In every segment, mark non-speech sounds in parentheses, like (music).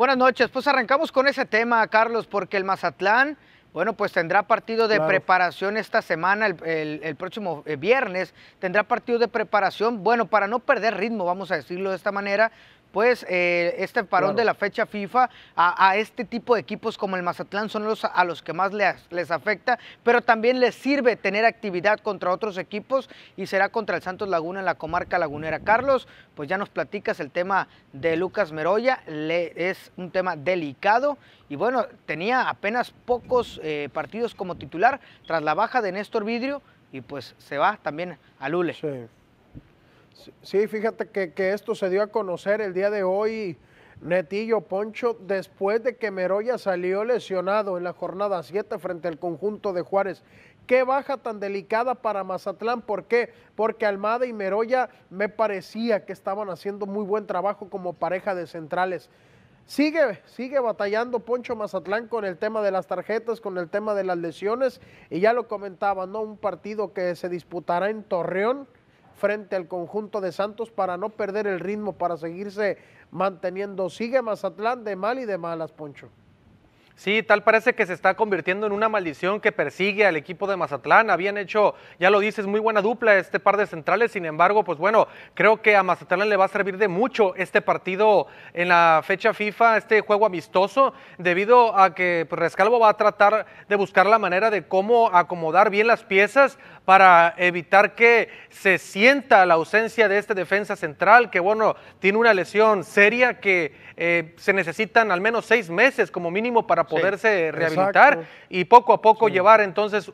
Buenas noches, pues arrancamos con ese tema, Carlos, porque el Mazatlán, bueno, pues tendrá partido de preparación esta semana, el, próximo eh, viernes, tendrá partido de preparación, bueno, para no perder ritmo, vamos a decirlo de esta manera, pues eh, este parón de la fecha FIFA a, este tipo de equipos como el Mazatlán son los a los que más les, afecta, pero también les sirve tener actividad contra otros equipos y será contra el Santos Laguna en la comarca lagunera. Carlos, pues ya nos platicas el tema de Lucas Meroya, le, es un tema delicado y bueno, tenía apenas pocos eh, partidos como titular tras la baja de Néstor Vidrio y pues se va también a Lule. Sí, fíjate que, esto se dio a conocer el día de hoy, Netillo Poncho, después de que Meroya salió lesionado en la jornada 7 frente al conjunto de Juárez. Qué baja tan delicada para Mazatlán, ¿por qué? Porque Almada y Meroya me parecía que estaban haciendo muy buen trabajo como pareja de centrales. Sigue, sigue batallando Poncho Mazatlán con el tema de las tarjetas, con el tema de las lesiones, y ya lo comentaba, ¿no? Un partido que se disputará en Torreón frente al conjunto de Santos para no perder el ritmo, para seguirse manteniendo. Sigue Mazatlán de mal y de malas, Poncho. Sí, tal parece que se está convirtiendo en una maldición que persigue al equipo de Mazatlán. Habían hecho, ya lo dices, muy buena dupla este par de centrales. Sin embargo, pues bueno, creo que a Mazatlán le va a servir de mucho este partido en la fecha FIFA, este juego amistoso, debido a que pues, Rescalvo va a tratar de buscar la manera de cómo acomodar bien las piezas para evitar que se sienta la ausencia de este defensa central, que bueno, tiene una lesión seria que eh, se necesitan al menos seis meses como mínimo para poderse rehabilitar y poco a poco llevar entonces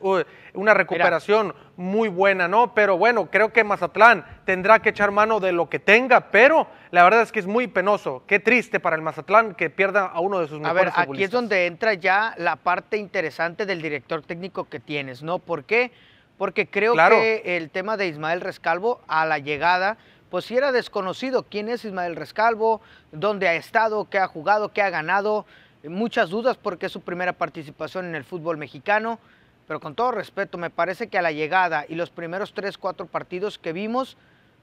una recuperación muy buena, ¿no? Pero bueno, creo que Mazatlán tendrá que echar mano de lo que tenga, pero la verdad es que es muy penoso. Qué triste para el Mazatlán que pierda a uno de sus mejores A ver, aquí es donde entra ya la parte interesante del director técnico que tienes, ¿no? ¿Por qué? Porque creo que el tema de Ismael Rescalvo a la llegada pues si era desconocido quién es Ismael Rescalvo, dónde ha estado, qué ha jugado, qué ha ganado muchas dudas porque es su primera participación en el fútbol mexicano, pero con todo respeto, me parece que a la llegada y los primeros tres, cuatro partidos que vimos,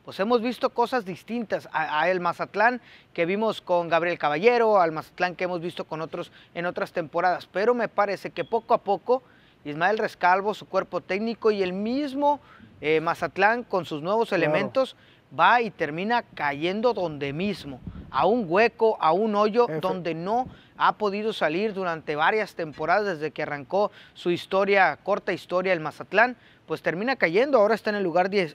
pues hemos visto cosas distintas a, el Mazatlán que vimos con Gabriel Caballero, al Mazatlán que hemos visto con otros en otras temporadas, pero me parece que poco a poco Ismael Rescalvo, su cuerpo técnico y el mismo eh, Mazatlán con sus nuevos elementos va y termina cayendo donde mismo a un hueco, a un hoyo donde no ha podido salir durante varias temporadas desde que arrancó su historia, corta historia el Mazatlán, pues termina cayendo, ahora está en el lugar 10, eh,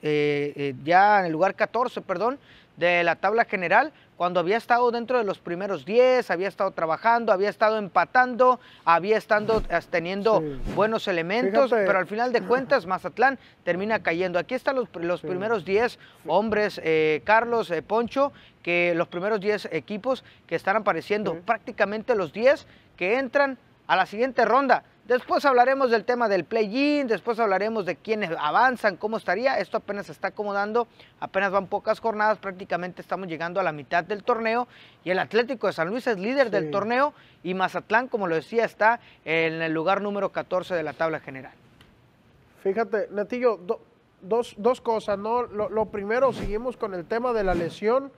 eh, ya en el lugar 14, perdón, de la tabla general, cuando había estado dentro de los primeros 10, había estado trabajando, había estado empatando, había estado eh, teniendo buenos elementos, pero al final de cuentas Mazatlán termina cayendo. Aquí están los, primeros 10 hombres, eh, Carlos, eh, Poncho, que los primeros 10 equipos que están apareciendo, prácticamente los 10 que entran a la siguiente ronda. Después hablaremos del tema del play-in, después hablaremos de quiénes avanzan, cómo estaría. Esto apenas se está acomodando, apenas van pocas jornadas, prácticamente estamos llegando a la mitad del torneo y el Atlético de San Luis es líder del torneo y Mazatlán, como lo decía, está en el lugar número 14 de la tabla general. Fíjate, Netillo, dos, cosas, ¿no? lo primero, seguimos con el tema de la lesión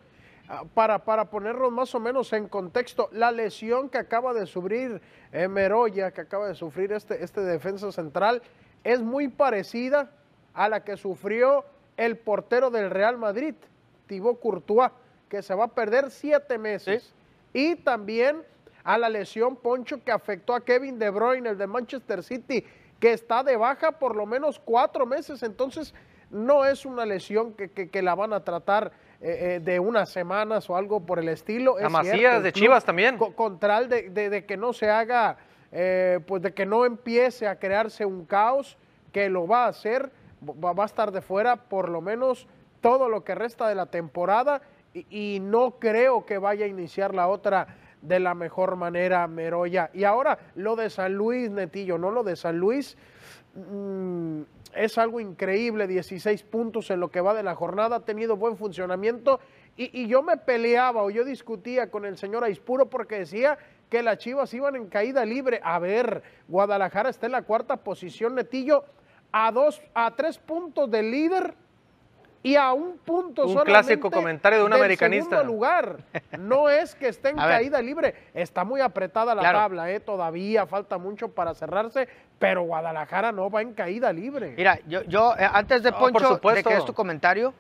para, para ponernos más o menos en contexto, la lesión que acaba de sufrir eh, Meroya, que acaba de sufrir este, este defensa central, es muy parecida a la que sufrió el portero del Real Madrid, Thibaut Courtois, que se va a perder siete meses. Y también a la lesión Poncho que afectó a Kevin De Bruyne, el de Manchester City, que está de baja por lo menos cuatro meses. Entonces, no es una lesión que la van a tratar eh, eh, de unas semanas o algo por el estilo. Es Macías de Chivas también. Contral de, que no se haga, eh, pues de que no empiece a crearse un caos que lo va a hacer, va, a estar de fuera por lo menos todo lo que resta de la temporada y, y no creo que vaya a iniciar la otra de la mejor manera Meroya. Y ahora lo de San Luis, Netillo, no lo de San Luis, Mm, es algo increíble, 16 puntos en lo que va de la jornada, ha tenido buen funcionamiento y, yo me peleaba o yo discutía con el señor Aispuro porque decía que las Chivas iban en caída libre. A ver, Guadalajara está en la cuarta posición, Netillo, a, dos, a tres puntos del líder y a un punto un clásico comentario de un americanista. Segundo lugar. No es que esté en (laughs) caída libre. Está muy apretada la tabla, eh, todavía falta mucho para cerrarse, pero Guadalajara no va en caída libre. Mira, yo, eh, antes de Poncho, de que es tu comentario,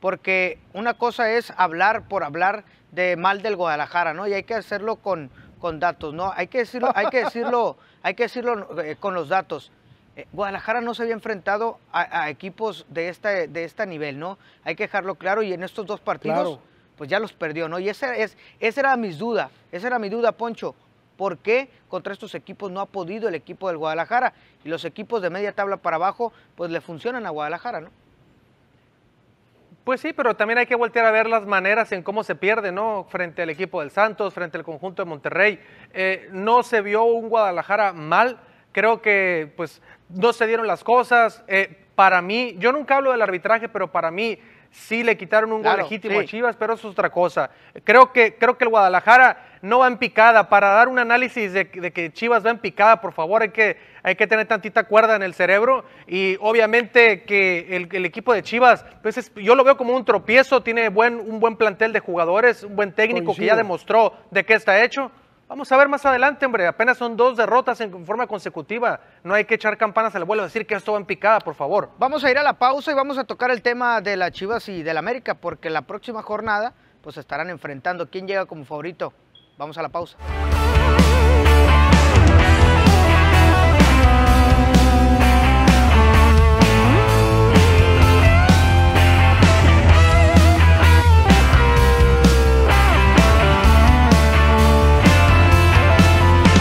porque una cosa es hablar por hablar de mal del Guadalajara, ¿no? Y hay que hacerlo con, con datos, ¿no? Hay que decirlo, hay que decirlo, (laughs) hay que decirlo eh, con los datos. Eh, Guadalajara no se había enfrentado a, equipos de este, de nivel, ¿no? Hay que dejarlo claro y en estos dos partidos, pues ya los perdió, ¿no? Y esa, es, era mi duda, esa era mi duda, Poncho. ¿Por qué contra estos equipos no ha podido el equipo del Guadalajara? Y los equipos de media tabla para abajo, pues le funcionan a Guadalajara, ¿no? Pues sí, pero también hay que voltear a ver las maneras en cómo se pierde, ¿no? Frente al equipo del Santos, frente al conjunto de Monterrey. Eh, no se vio un Guadalajara mal, creo que pues no se dieron las cosas. Eh, para mí, yo nunca hablo del arbitraje, pero para mí sí le quitaron un gol legítimo a Chivas, pero eso es otra cosa. Creo que, creo que el Guadalajara no va en picada. Para dar un análisis de, que Chivas va en picada, por favor, hay que, hay que tener tantita cuerda en el cerebro. Y obviamente que el, equipo de Chivas, pues yo lo veo como un tropiezo, tiene buen, un buen plantel de jugadores, un buen técnico que ya demostró de qué está hecho. Vamos a ver más adelante, hombre. Apenas son dos derrotas en forma consecutiva. No hay que echar campanas al vuelo, decir que esto va en picada, por favor. Vamos a ir a la pausa y vamos a tocar el tema de las Chivas y del América, porque la próxima jornada pues estarán enfrentando quién llega como favorito. Vamos a la pausa.